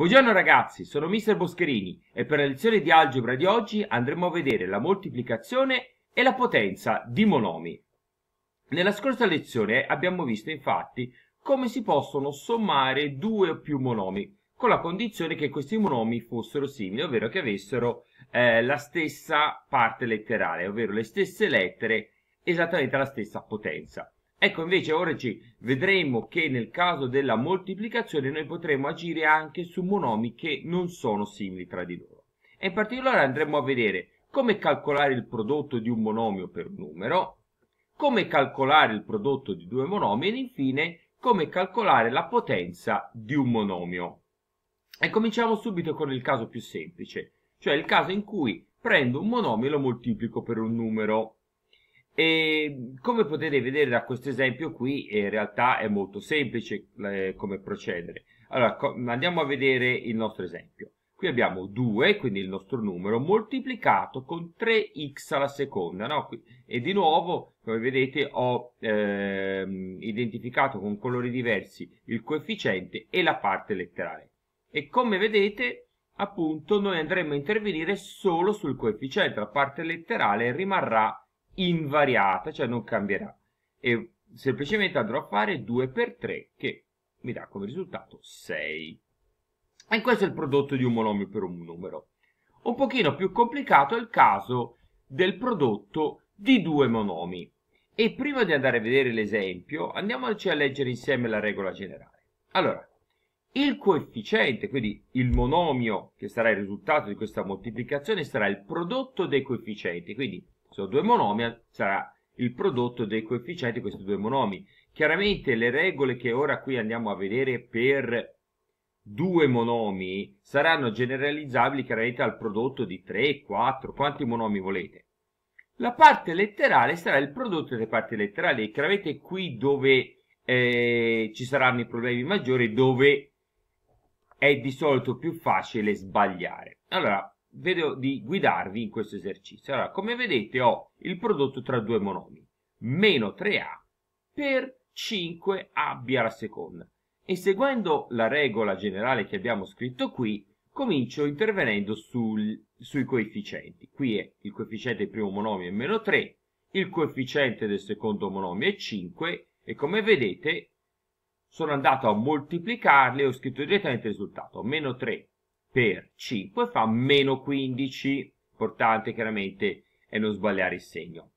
Buongiorno ragazzi, sono Mr. Boscherini e per la lezione di algebra di oggi andremo a vedere la moltiplicazione e la potenza di monomi. Nella scorsa lezione abbiamo visto infatti come si possono sommare due o più monomi con la condizione che questi monomi fossero simili, ovvero che avessero eh, la stessa parte letterale, ovvero le stesse lettere, esattamente alla stessa potenza. Ecco invece oraci vedremo che nel caso della moltiplicazione noi potremo agire anche su monomi che non sono simili tra di loro. E in particolare andremo a vedere come calcolare il prodotto di un monomio per un numero, come calcolare il prodotto di due monomi ed infine come calcolare la potenza di un monomio. E cominciamo subito con il caso più semplice, cioè il caso in cui prendo un monomio e lo moltiplico per un numero. E come potete vedere da questo esempio qui, in realtà è molto semplice eh, come procedere. Allora, co andiamo a vedere il nostro esempio. Qui abbiamo 2, quindi il nostro numero, moltiplicato con 3x alla seconda. No? E di nuovo, come vedete, ho eh, identificato con colori diversi il coefficiente e la parte letterale. E come vedete, appunto, noi andremo a intervenire solo sul coefficiente. La parte letterale rimarrà invariata, cioè non cambierà. E semplicemente andrò a fare 2 per 3 che mi dà come risultato 6. E questo è il prodotto di un monomio per un numero. Un pochino più complicato è il caso del prodotto di due monomi. E prima di andare a vedere l'esempio, andiamoci a leggere insieme la regola generale. Allora, il coefficiente, quindi il monomio che sarà il risultato di questa moltiplicazione, sarà il prodotto dei coefficienti, quindi questo due monomi sarà il prodotto dei coefficienti di questi due monomi. Chiaramente le regole che ora qui andiamo a vedere per due monomi saranno generalizzabili chiaramente al prodotto di 3, 4, quanti monomi volete. La parte letterale sarà il prodotto delle parti letterali e chiaramente qui dove eh, ci saranno i problemi maggiori, dove è di solito più facile sbagliare. Allora, vedo di guidarvi in questo esercizio. Allora, come vedete ho il prodotto tra due monomi, meno 3a per 5ab alla seconda. E seguendo la regola generale che abbiamo scritto qui, comincio intervenendo sul, sui coefficienti. Qui è il coefficiente del primo monomio è meno 3, il coefficiente del secondo monomio è 5 e come vedete sono andato a moltiplicarli e ho scritto direttamente il risultato, meno 3 per 5 fa meno 15, importante chiaramente è non sbagliare il segno.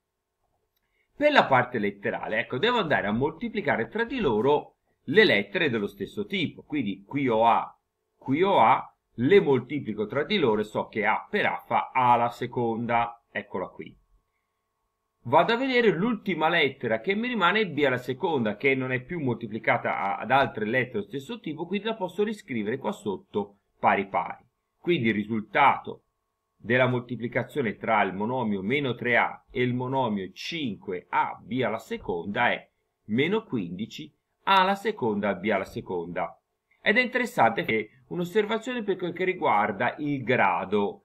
Per la parte letterale, ecco, devo andare a moltiplicare tra di loro le lettere dello stesso tipo, quindi qui ho A, qui ho A, le moltiplico tra di loro e so che A per A fa A alla seconda, eccola qui. Vado a vedere l'ultima lettera che mi rimane B alla seconda, che non è più moltiplicata ad altre lettere dello stesso tipo, quindi la posso riscrivere qua sotto pari pari. Quindi il risultato della moltiplicazione tra il monomio meno 3a e il monomio 5ab alla seconda è meno 15 a alla seconda b alla seconda. Ed è interessante che un'osservazione per quel che riguarda il grado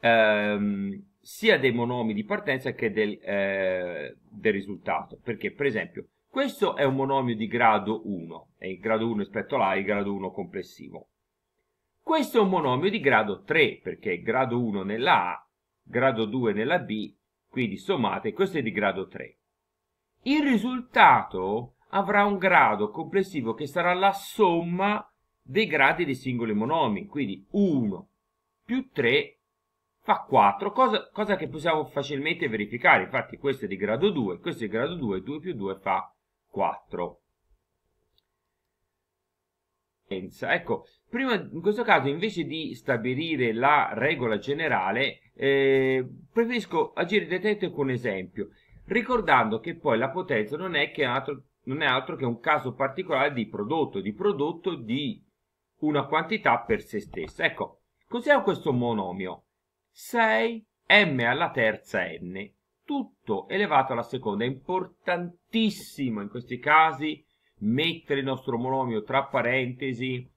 ehm, sia dei monomi di partenza che del, eh, del risultato. Perché, per esempio, questo è un monomio di grado 1, e il grado 1 rispetto all'a è il grado 1 complessivo. Questo è un monomio di grado 3 perché è grado 1 nella A, grado 2 nella B, quindi sommate, questo è di grado 3. Il risultato avrà un grado complessivo che sarà la somma dei gradi dei singoli monomi, quindi 1 più 3 fa 4, cosa, cosa, che possiamo facilmente verificare, infatti questo è di grado 2, questo è di grado 2, 2 più 2 fa 4. Ecco, prima, in questo caso invece di stabilire la regola generale, eh, preferisco agire detente con un esempio, ricordando che poi la potenza non è, che altro, non è altro che un caso particolare di prodotto, di prodotto di una quantità per se stessa. Ecco, cos'è questo monomio? 6m alla terza n, tutto elevato alla seconda, è importantissimo in questi casi mettere il nostro monomio tra parentesi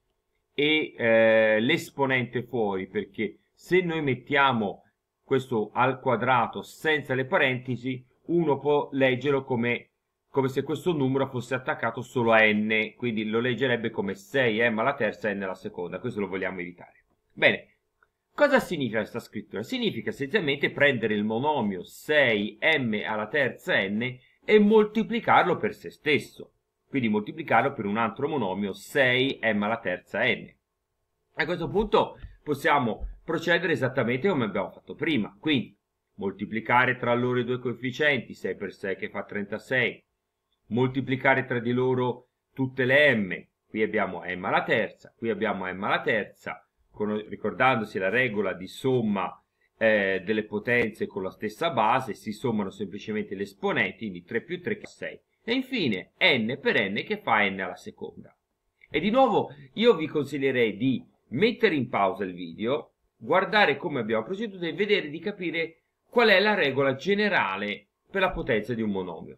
e eh, l'esponente fuori perché se noi mettiamo questo al quadrato senza le parentesi uno può leggerlo come, come se questo numero fosse attaccato solo a n quindi lo leggerebbe come 6m eh, alla terza n alla seconda questo lo vogliamo evitare bene cosa significa questa scrittura? significa essenzialmente prendere il monomio 6m alla terza n e moltiplicarlo per se stesso quindi moltiplicarlo per un altro monomio 6m alla terza n. A questo punto possiamo procedere esattamente come abbiamo fatto prima, quindi moltiplicare tra loro i due coefficienti, 6 per 6 che fa 36, moltiplicare tra di loro tutte le m, qui abbiamo m alla terza, qui abbiamo m alla terza, con, ricordandosi la regola di somma eh, delle potenze con la stessa base, si sommano semplicemente gli esponenti, quindi 3 più 3 che è 6 e infine n per n che fa n alla seconda. E di nuovo io vi consiglierei di mettere in pausa il video, guardare come abbiamo proceduto e vedere di capire qual è la regola generale per la potenza di un monomio.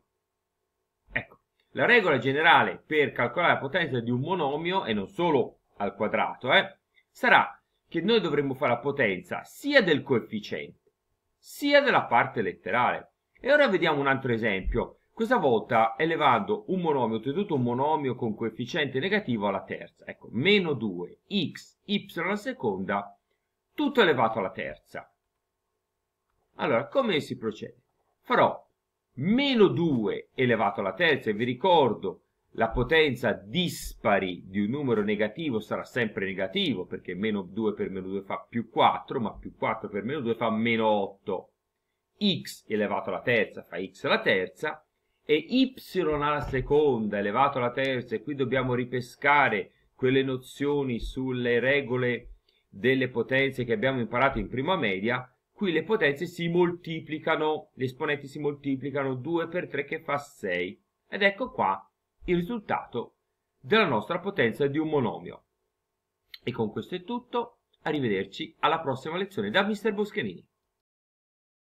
Ecco, la regola generale per calcolare la potenza di un monomio, e non solo al quadrato, eh, sarà che noi dovremmo fare la potenza sia del coefficiente, sia della parte letterale. E ora vediamo un altro esempio questa volta elevando un monomio, ottenuto un monomio con coefficiente negativo alla terza. Ecco, meno 2, x, y alla seconda, tutto elevato alla terza. Allora, come si procede? Farò meno 2 elevato alla terza, e vi ricordo, la potenza dispari di un numero negativo sarà sempre negativo, perché meno 2 per meno 2 fa più 4, ma più 4 per meno 2 fa meno 8. x elevato alla terza fa x alla terza, e y alla seconda elevato alla terza e qui dobbiamo ripescare quelle nozioni sulle regole delle potenze che abbiamo imparato in prima media qui le potenze si moltiplicano gli esponenti si moltiplicano 2 per 3 che fa 6 ed ecco qua il risultato della nostra potenza di un monomio e con questo è tutto arrivederci alla prossima lezione da Mr. Boscherini